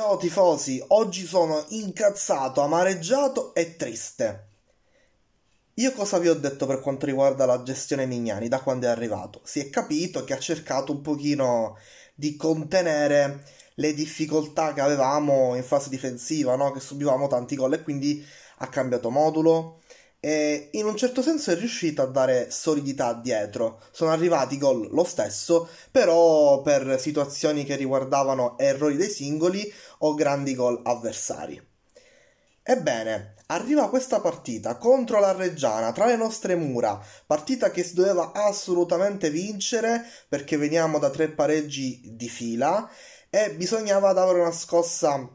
Ciao tifosi, oggi sono incazzato, amareggiato e triste. Io cosa vi ho detto per quanto riguarda la gestione Mignani da quando è arrivato? Si è capito che ha cercato un pochino di contenere le difficoltà che avevamo in fase difensiva, no? che subivamo tanti gol e quindi ha cambiato modulo, e in un certo senso è riuscita a dare solidità dietro. Sono arrivati gol lo stesso, però per situazioni che riguardavano errori dei singoli o grandi gol avversari. Ebbene, arriva questa partita contro la Reggiana tra le nostre mura, partita che si doveva assolutamente vincere perché veniamo da tre pareggi di fila e bisognava dare una scossa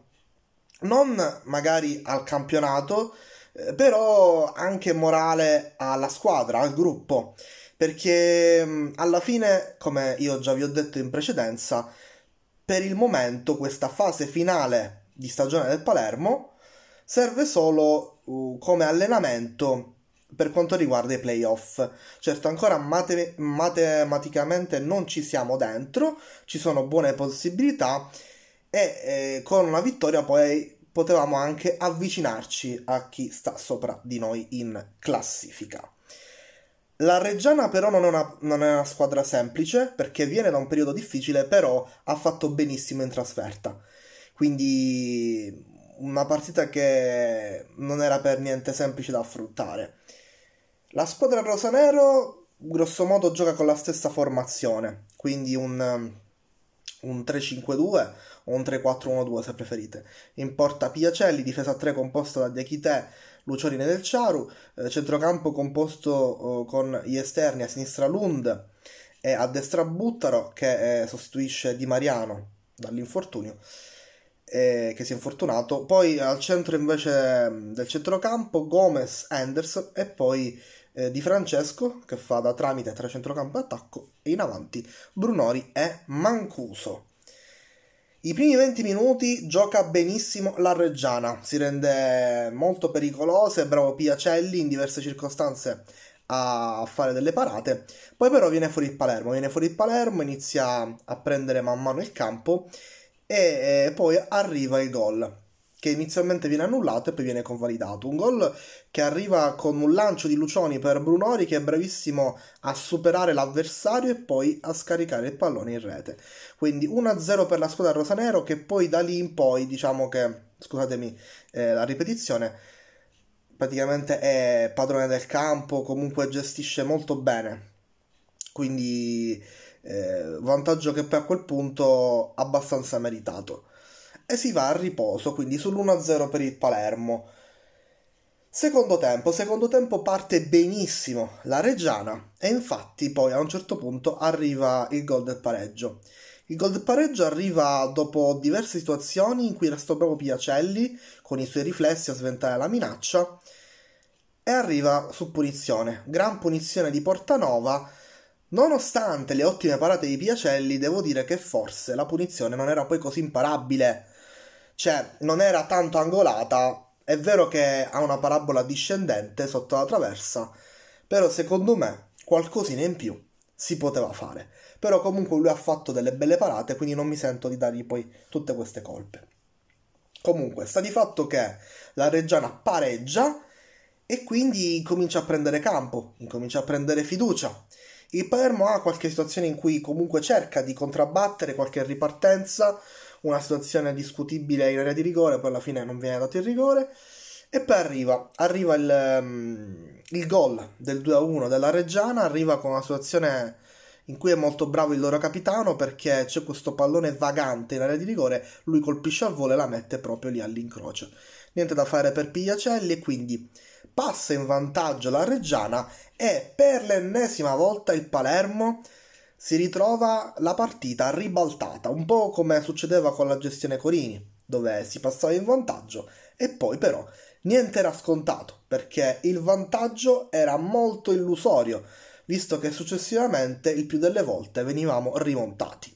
non magari al campionato, eh, però anche morale alla squadra, al gruppo, perché mm, alla fine, come io già vi ho detto in precedenza, per il momento questa fase finale di stagione del Palermo serve solo uh, come allenamento per quanto riguarda i playoff. Certo, ancora mate- matematicamente non ci siamo dentro, ci sono buone possibilità e eh, con una vittoria poi potevamo anche avvicinarci a chi sta sopra di noi in classifica. La Reggiana però non è, una, non è, una, squadra semplice perché viene da un periodo difficile, però ha fatto benissimo in trasferta. Quindi una partita che non era per niente semplice da affrontare. La squadra rosanero grosso modo gioca con la stessa formazione, quindi un un 3-5-2 o un 3-4-1-2 se preferite. In porta Piacelli, difesa 3 composta da Diachite, Luciorine del Ciaru, eh, centrocampo composto eh, con gli esterni a sinistra Lund e a destra Buttaro che eh, sostituisce Di Mariano dall'infortunio eh, che si è infortunato. Poi al centro invece del centrocampo Gomez, Anders e poi eh, Di Francesco che fa da tramite tra centrocampo e attacco e in avanti Brunori e Mancuso. I primi 20 minuti gioca benissimo la Reggiana, si rende molto pericolosa, è bravo Piacelli in diverse circostanze a fare delle parate, poi però viene fuori il Palermo, viene fuori il Palermo, inizia a prendere man mano il campo e eh, poi arriva il gol che inizialmente viene annullato e poi viene convalidato. Un gol che arriva con un lancio di Lucioni per Brunori che è bravissimo a superare l'avversario e poi a scaricare il pallone in rete. Quindi 1-0 per la squadra rosanero che poi da lì in poi diciamo che, scusatemi eh, la ripetizione, praticamente è padrone del campo, comunque gestisce molto bene. Quindi eh, vantaggio che poi a quel punto abbastanza meritato e si va a riposo, quindi sull'1-0 per il Palermo. Secondo tempo, secondo tempo parte benissimo la Reggiana e infatti poi a un certo punto arriva il gol del pareggio. Il gol del pareggio arriva dopo diverse situazioni in cui resta proprio Piacelli con i suoi riflessi a sventare la minaccia e arriva su punizione, gran punizione di Portanova. Nonostante le ottime parate di Piacelli, devo dire che forse la punizione non era poi così imparabile cioè non era tanto angolata, è vero che ha una parabola discendente sotto la traversa, però secondo me qualcosina in più si poteva fare. Però comunque lui ha fatto delle belle parate, quindi non mi sento di dargli poi tutte queste colpe. Comunque, sta di fatto che la Reggiana pareggia e quindi comincia a prendere campo, incomincia a prendere fiducia. Il Palermo ha qualche situazione in cui comunque cerca di contrabbattere qualche ripartenza, una situazione discutibile in area di rigore, poi alla fine non viene dato il rigore. E poi arriva, arriva il, mm, il gol del 2-1 della Reggiana, arriva con una situazione in cui è molto bravo il loro capitano perché c'è questo pallone vagante in area di rigore, lui colpisce al volo e la mette proprio lì all'incrocio. Niente da fare per Pigliacelli e quindi passa in vantaggio la Reggiana e per l'ennesima volta il Palermo si ritrova la partita ribaltata, un po' come succedeva con la gestione Corini, dove si passava in vantaggio e poi però niente era scontato, perché il vantaggio era molto illusorio, visto che successivamente il più delle volte venivamo rimontati,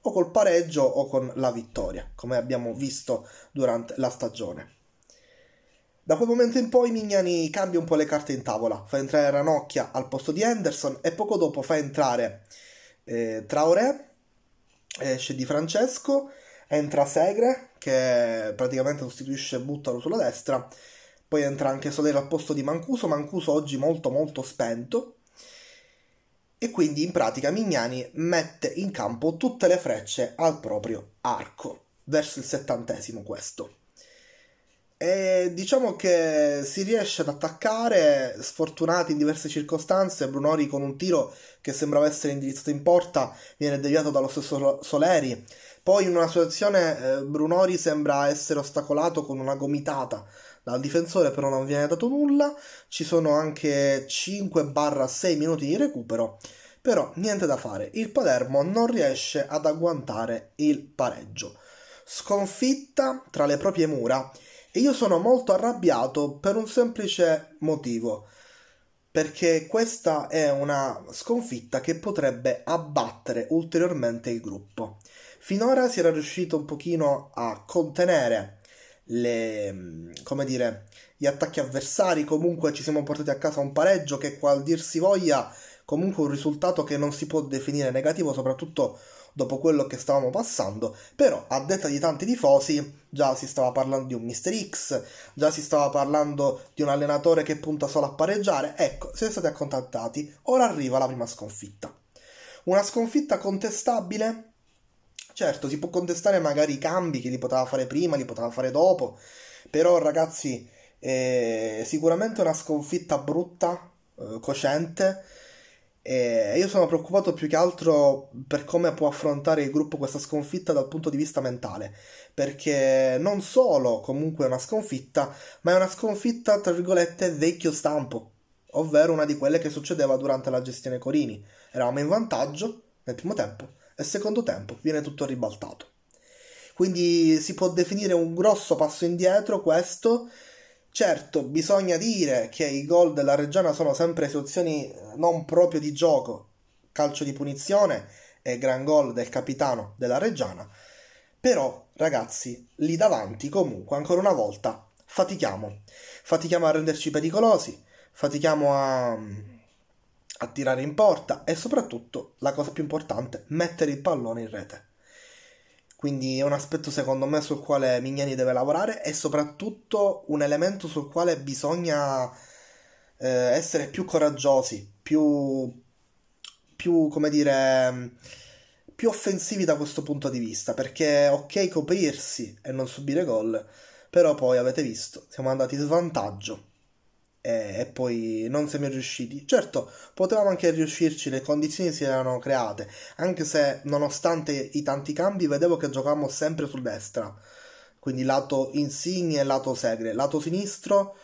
o col pareggio o con la vittoria, come abbiamo visto durante la stagione. Da quel momento in poi Mignani cambia un po' le carte in tavola, fa entrare Ranocchia al posto di Henderson e poco dopo fa entrare eh, Traoré, esce Di Francesco, entra Segre che praticamente sostituisce Buttalo sulla destra, poi entra anche Solera al posto di Mancuso, Mancuso oggi molto molto spento e quindi in pratica Mignani mette in campo tutte le frecce al proprio arco, verso il settantesimo questo. E diciamo che si riesce ad attaccare, sfortunati in diverse circostanze, Brunori con un tiro che sembrava essere indirizzato in porta viene deviato dallo stesso Soleri. Poi in una situazione eh, Brunori sembra essere ostacolato con una gomitata dal difensore, però non viene dato nulla. Ci sono anche 5-6 minuti di recupero, però niente da fare. Il Palermo non riesce ad agguantare il pareggio. Sconfitta tra le proprie mura e io sono molto arrabbiato per un semplice motivo, perché questa è una sconfitta che potrebbe abbattere ulteriormente il gruppo. Finora si era riuscito un pochino a contenere le, dire, gli attacchi avversari, comunque ci siamo portati a casa un pareggio che qual dir si voglia, comunque un risultato che non si può definire negativo, soprattutto dopo quello che stavamo passando, però a detta di tanti tifosi Già si stava parlando di un Mister X, già si stava parlando di un allenatore che punta solo a pareggiare. Ecco, siete stati accontentati, ora arriva la prima sconfitta. Una sconfitta contestabile? Certo, si può contestare magari i cambi che li poteva fare prima, li poteva fare dopo, però ragazzi, eh, sicuramente una sconfitta brutta, eh, cosciente e io sono preoccupato più che altro per come può affrontare il gruppo questa sconfitta dal punto di vista mentale, perché non solo comunque è una sconfitta, ma è una sconfitta tra virgolette vecchio stampo, ovvero una di quelle che succedeva durante la gestione Corini. Eravamo in vantaggio nel primo tempo e secondo tempo viene tutto ribaltato. Quindi si può definire un grosso passo indietro questo Certo, bisogna dire che i gol della Reggiana sono sempre situazioni eh, non proprio di gioco, calcio di punizione e gran gol del capitano della Reggiana, però ragazzi, lì davanti comunque ancora una volta fatichiamo, fatichiamo a renderci pericolosi, fatichiamo a, mm, a tirare in porta e soprattutto, la cosa più importante, mettere il pallone in rete. Quindi è un aspetto secondo me sul quale Mignani deve lavorare e soprattutto un elemento sul quale bisogna eh, essere più coraggiosi, più, più, come dire, più offensivi da questo punto di vista, perché è ok coprirsi e non subire gol, però poi avete visto, siamo andati in svantaggio e, e poi non siamo riusciti. Certo, potevamo anche riuscirci, le condizioni si erano create, anche se nonostante i tanti cambi vedevo che giocavamo sempre su destra, quindi lato Insigne e lato Segre. Lato sinistro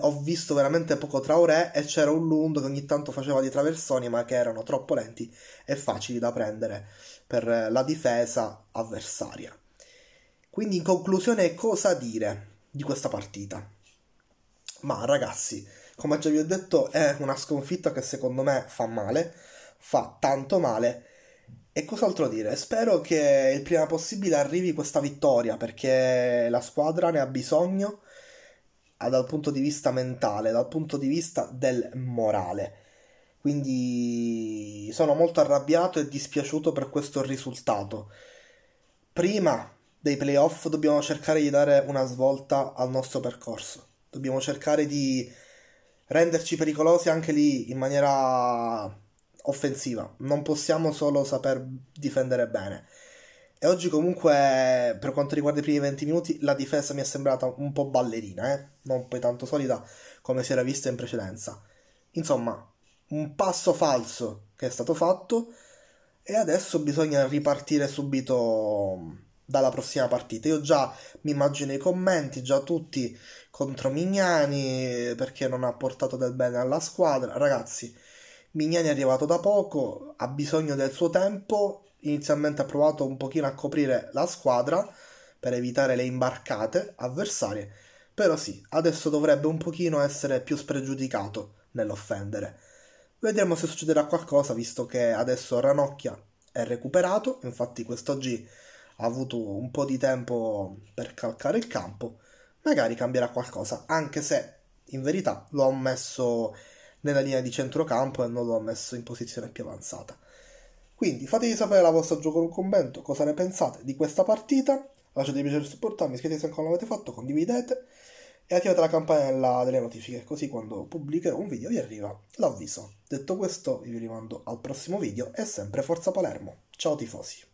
ho visto veramente poco Traoré e c'era un Lund che ogni tanto faceva dei traversoni ma che erano troppo lenti e facili da prendere per la difesa avversaria. Quindi in conclusione cosa dire di questa partita? ma ragazzi, come già vi ho detto, è una sconfitta che secondo me fa male, fa tanto male. E cos'altro dire? Spero che il prima possibile arrivi questa vittoria perché la squadra ne ha bisogno ah, dal punto di vista mentale, dal punto di vista del morale. Quindi sono molto arrabbiato e dispiaciuto per questo risultato. Prima dei playoff dobbiamo cercare di dare una svolta al nostro percorso dobbiamo cercare di renderci pericolosi anche lì in maniera offensiva, non possiamo solo saper difendere bene. E oggi comunque, per quanto riguarda i primi 20 minuti, la difesa mi è sembrata un po' ballerina, eh? non poi tanto solida come si era vista in precedenza. Insomma, un passo falso che è stato fatto e adesso bisogna ripartire subito dalla prossima partita. Io già mi immagino i commenti, già tutti contro Mignani perché non ha portato del bene alla squadra. Ragazzi, Mignani è arrivato da poco, ha bisogno del suo tempo, inizialmente ha provato un pochino a coprire la squadra per evitare le imbarcate avversarie, però sì, adesso dovrebbe un pochino essere più spregiudicato nell'offendere. Vedremo se succederà qualcosa visto che adesso Ranocchia è recuperato, infatti quest'oggi ha avuto un po' di tempo per calcare il campo, magari cambierà qualcosa, anche se in verità l'ho messo nella linea di centrocampo e non l'ho messo in posizione più avanzata. Quindi fatevi sapere la vostra gioco con un commento, cosa ne pensate di questa partita, lasciate piacere supportarmi, iscrivetevi se ancora non l'avete fatto, condividete e attivate la campanella delle notifiche, così quando pubblicherò un video vi arriva l'avviso. Detto questo, vi rimando al prossimo video e sempre Forza Palermo. Ciao tifosi!